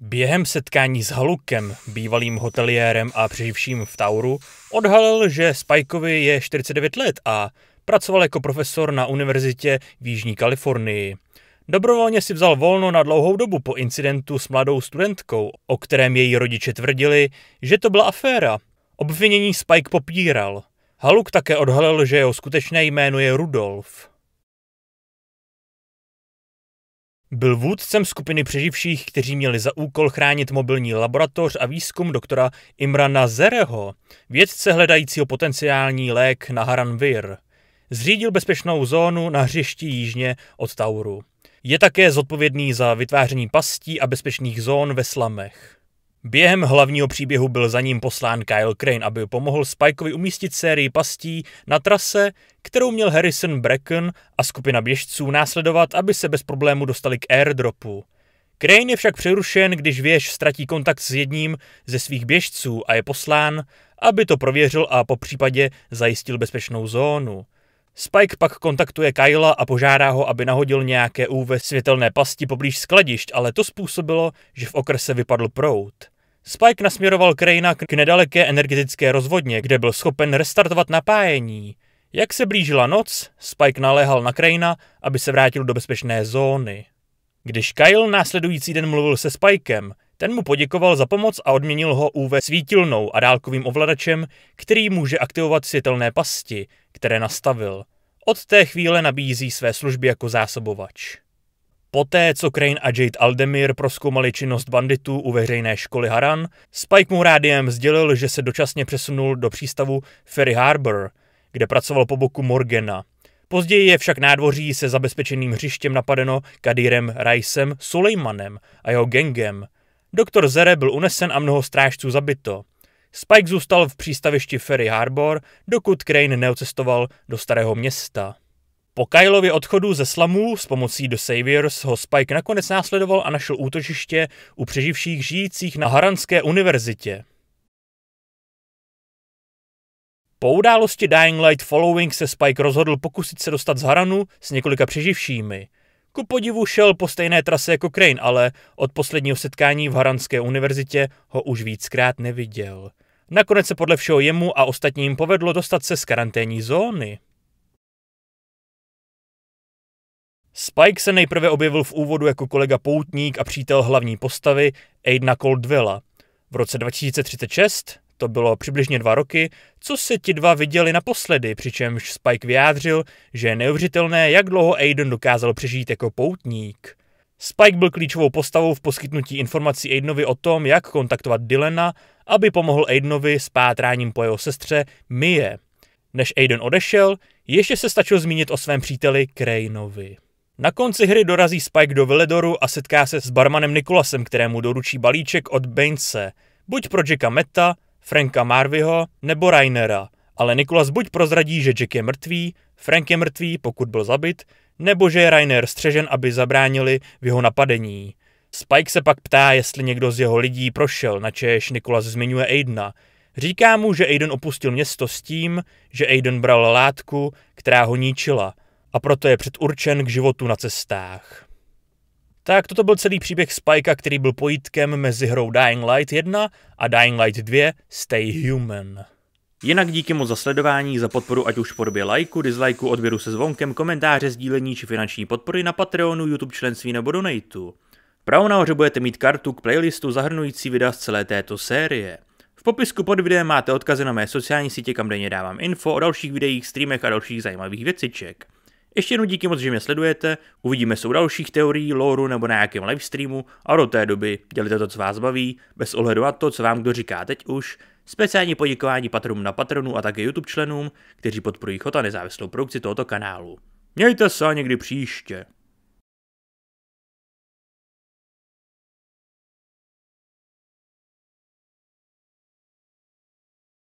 Během setkání s Halukem, bývalým hoteliérem a přeživším v Tauru, odhalil, že Spikeovi je 49 let a pracoval jako profesor na univerzitě v Jižní Kalifornii. Dobrovolně si vzal volno na dlouhou dobu po incidentu s mladou studentkou, o kterém její rodiče tvrdili, že to byla aféra. Obvinění Spike popíral. Haluk také odhalil, že jeho skutečné jméno je Rudolf. Byl vůdcem skupiny přeživších, kteří měli za úkol chránit mobilní laboratoř a výzkum doktora Imrana Zereho, vědce hledajícího potenciální lék na Haranvir. Zřídil bezpečnou zónu na hřišti jižně od Tauru. Je také zodpovědný za vytváření pastí a bezpečných zón ve slamech. Během hlavního příběhu byl za ním poslán Kyle Crane, aby pomohl Spikeovi umístit sérii pastí na trase, kterou měl Harrison Bracken a skupina běžců následovat, aby se bez problému dostali k airdropu. Crane je však přerušen, když věž ztratí kontakt s jedním ze svých běžců a je poslán, aby to prověřil a po případě zajistil bezpečnou zónu. Spike pak kontaktuje Kyla a požádá ho, aby nahodil nějaké UV světelné pasti poblíž skladišť, ale to způsobilo, že v okrese vypadl prout. Spike nasměroval Krejna k nedaleké energetické rozvodně, kde byl schopen restartovat napájení. Jak se blížila noc, Spike naléhal na Krejna, aby se vrátil do bezpečné zóny. Když Kyle následující den mluvil se Spikem, ten mu poděkoval za pomoc a odměnil ho UV svítilnou a dálkovým ovladačem, který může aktivovat světelné pasti, které nastavil. Od té chvíle nabízí své služby jako zásobovač. Poté, co Crane a Jade Aldemir proskoumali činnost banditů u veřejné školy Haran, Spike mu rádiem sdělil, že se dočasně přesunul do přístavu Ferry Harbor, kde pracoval po boku Morgana. Později je však nádvoří se zabezpečeným hřištěm napadeno Kadírem Rajsem Sulejmanem a jeho gengem. Doktor Zere byl unesen a mnoho strážců zabito. Spike zůstal v přístavišti Ferry Harbor, dokud Crane neocestoval do starého města. Po Kylově odchodu ze slamů s pomocí The Saviors ho Spike nakonec následoval a našel útočiště u přeživších žijících na Haranské univerzitě. Po události Dying Light Following se Spike rozhodl pokusit se dostat z Haranu s několika přeživšími. Ku podivu šel po stejné trase jako Crane, ale od posledního setkání v Haranské univerzitě ho už víckrát neviděl. Nakonec se podle všeho jemu a ostatním povedlo dostat se z karanténní zóny. Spike se nejprve objevil v úvodu jako kolega poutník a přítel hlavní postavy Aidna Coldwella. V roce 2036, to bylo přibližně dva roky, co se ti dva viděli naposledy, přičemž Spike vyjádřil, že je neuvěřitelné, jak dlouho Aiden dokázal přežít jako poutník. Spike byl klíčovou postavou v poskytnutí informací Aidenovi o tom, jak kontaktovat Dylana, aby pomohl Aidenovi s pátráním po jeho sestře Mie. Než Aiden odešel, ještě se stačil zmínit o svém příteli Krejnovi. Na konci hry dorazí Spike do Veledoru a setká se s barmanem Nikolasem, kterému doručí balíček od Bainse, buď pro Jacka Meta, Franka Marviho nebo Rainera. Ale Nikolas buď prozradí, že Jack je mrtvý, Frank je mrtvý, pokud byl zabit, nebo že je Rainer střežen, aby zabránili v jeho napadení. Spike se pak ptá, jestli někdo z jeho lidí prošel, na češ Nikolas zmiňuje Aidena. Říká mu, že Aiden opustil město s tím, že Aiden bral látku, která ho ničila – a proto je předurčen k životu na cestách. Tak toto byl celý příběh Spikea, který byl pojítkem mezi hrou Dying Light 1 a Dying Light 2 Stay Human. Jinak díky moc za sledování, za podporu ať už v podobě lajku, dislajku, odběru se zvonkem, komentáře, sdílení či finanční podpory na Patreonu, YouTube členství nebo donatu. Pravo nahoře budete mít kartu k playlistu zahrnující videa z celé této série. V popisku pod videem máte odkazy na mé sociální sítě, kam denně dávám info o dalších videích, streamech a dalších zajímavých věciček. Ještě jednou díky moc, že mě sledujete, uvidíme se u dalších teorií, lore nebo na nějakém livestreamu a do té doby dělíte to, co vás baví, bez ohledu na to, co vám kdo říká teď už. Speciální poděkování patronům na patronu a také YouTube členům, kteří podporují chota nezávislou produkci tohoto kanálu. Mějte se a někdy příště.